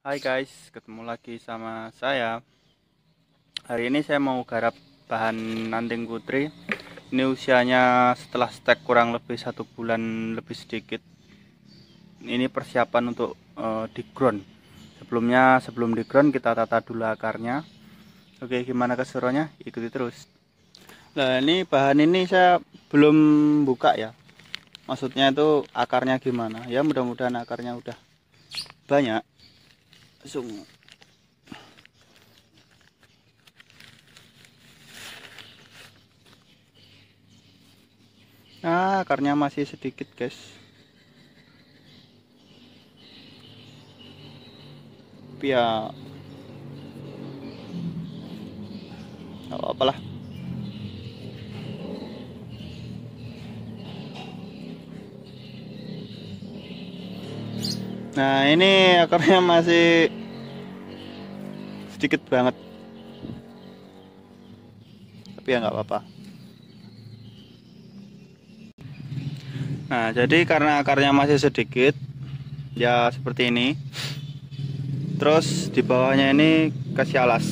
Hai guys, ketemu lagi sama saya. Hari ini saya mau garap bahan nanting putri. Ini usianya setelah stek kurang lebih satu bulan lebih sedikit. Ini persiapan untuk uh, di ground. Sebelumnya sebelum di ground kita tata dulu akarnya. Oke, gimana keseruannya? Ikuti terus. Nah, ini bahan ini saya belum buka ya. Maksudnya itu akarnya gimana? Ya mudah-mudahan akarnya udah banyak sungai nah akarnya masih sedikit guys tapi ya lah nah ini akarnya masih sedikit banget tapi ya nggak apa-apa nah jadi karena akarnya masih sedikit ya seperti ini terus di bawahnya ini kasih alas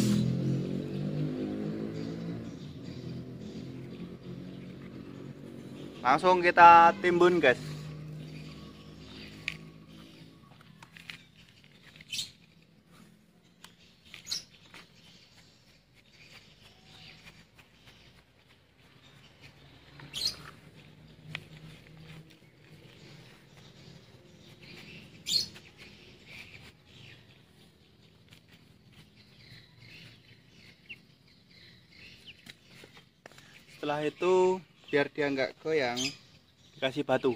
langsung kita timbun guys setelah itu biar dia nggak goyang dikasih batu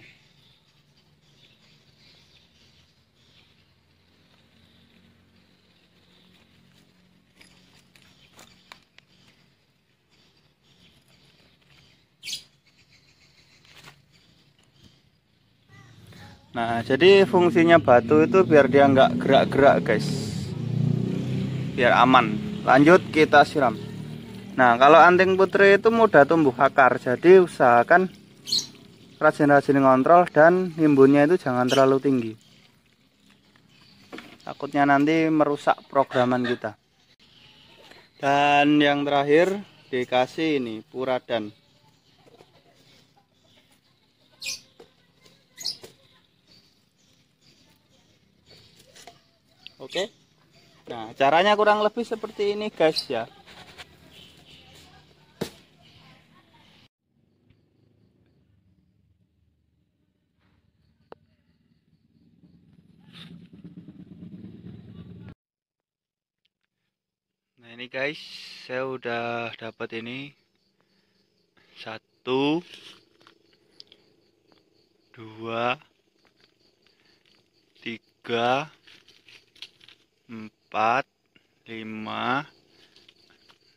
Nah, jadi fungsinya batu itu biar dia nggak gerak-gerak, guys. Biar aman. Lanjut kita siram. Nah kalau anting putri itu mudah tumbuh akar jadi usahakan rajin-rajin ngontrol dan himbunnya itu jangan terlalu tinggi takutnya nanti merusak programan kita dan yang terakhir dikasih ini puradan oke nah caranya kurang lebih seperti ini guys ya ini guys saya udah dapat ini satu dua tiga empat lima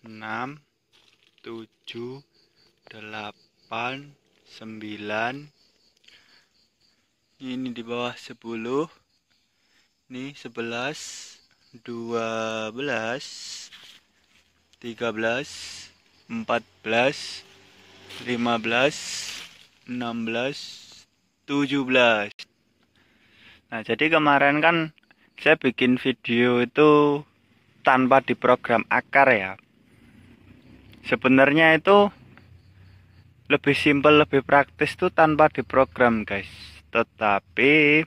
enam tujuh delapan sembilan ini di bawah sepuluh ini sebelas dua belas 13 14 15 16 17 Nah jadi kemarin kan saya bikin video itu tanpa diprogram akar ya Sebenarnya itu lebih simpel, lebih praktis tuh tanpa diprogram guys Tetapi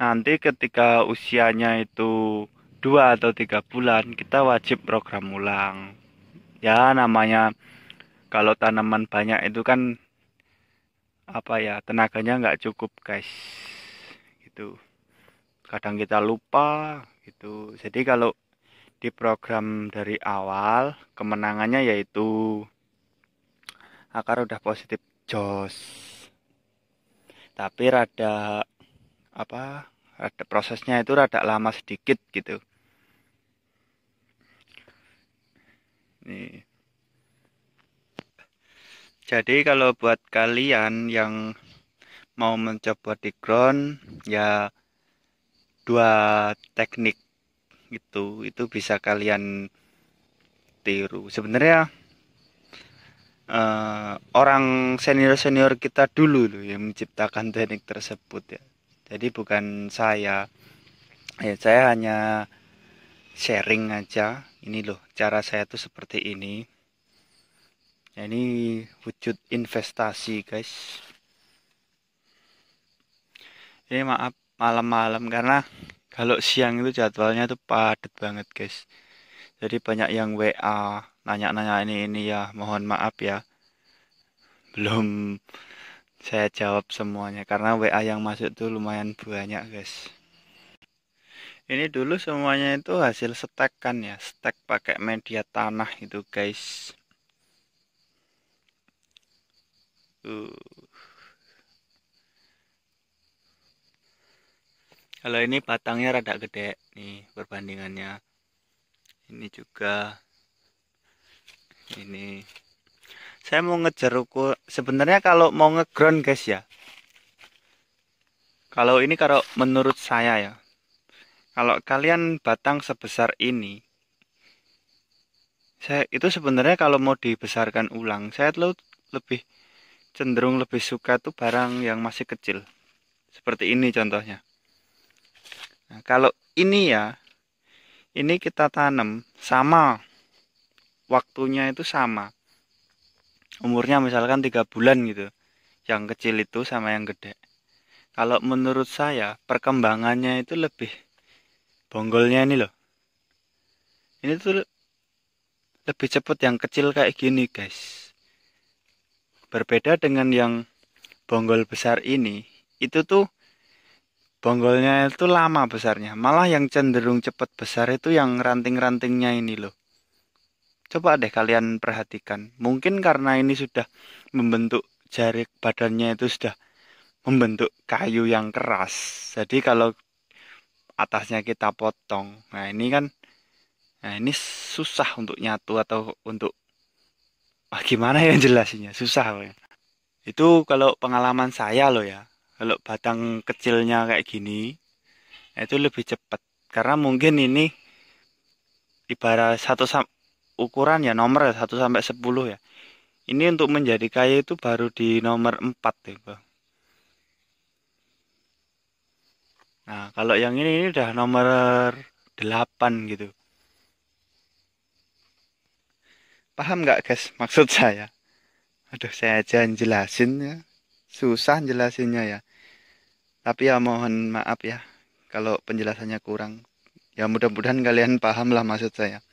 nanti ketika usianya itu dua atau tiga bulan kita wajib program ulang ya namanya kalau tanaman banyak itu kan apa ya tenaganya nggak cukup guys gitu kadang kita lupa gitu jadi kalau di program dari awal kemenangannya yaitu akar udah positif jos tapi rada apa rada prosesnya itu rada lama sedikit gitu Jadi kalau buat kalian yang mau mencoba di ground ya dua teknik itu itu bisa kalian tiru sebenarnya uh, orang senior senior kita dulu loh yang menciptakan teknik tersebut ya jadi bukan saya ya saya hanya sharing aja ini loh cara saya tuh seperti ini nah, ini wujud investasi guys ini eh, maaf malam-malam karena kalau siang itu jadwalnya tuh padat banget guys jadi banyak yang WA nanya-nanya ini ini ya mohon maaf ya belum saya jawab semuanya karena WA yang masuk tuh lumayan banyak guys ini dulu semuanya itu hasil stek kan ya stek pakai media tanah itu guys uh. kalau ini batangnya rada gede nih perbandingannya ini juga ini saya mau ngejar ukur sebenarnya kalau mau ngeground guys ya kalau ini kalau menurut saya ya kalau kalian batang sebesar ini, saya itu sebenarnya kalau mau dibesarkan ulang, saya tuh lebih cenderung lebih suka tuh barang yang masih kecil. Seperti ini contohnya. Nah, kalau ini ya, ini kita tanam sama waktunya itu sama umurnya misalkan tiga bulan gitu yang kecil itu sama yang gede kalau menurut saya perkembangannya itu lebih bonggolnya ini loh ini tuh lebih cepat yang kecil kayak gini guys berbeda dengan yang bonggol besar ini itu tuh bonggolnya itu lama besarnya malah yang cenderung cepat besar itu yang ranting-rantingnya ini loh coba deh kalian perhatikan mungkin karena ini sudah membentuk jarik badannya itu sudah membentuk kayu yang keras jadi kalau atasnya kita potong nah ini kan nah ini susah untuk nyatu atau untuk ah, gimana ya jelasinnya susah Ya. itu kalau pengalaman saya loh ya kalau batang kecilnya kayak gini nah, itu lebih cepat karena mungkin ini ibarat satu ukuran ya nomor 1 ya, sampai 10 ya. Ini untuk menjadi kayu itu baru di nomor 4 ya, Bang. Nah, kalau yang ini ini udah nomor 8 gitu. Paham nggak guys maksud saya? Aduh, saya aja yang jelasin ya. Susah jelasinnya ya. Tapi ya mohon maaf ya kalau penjelasannya kurang. Ya mudah-mudahan kalian paham lah maksud saya.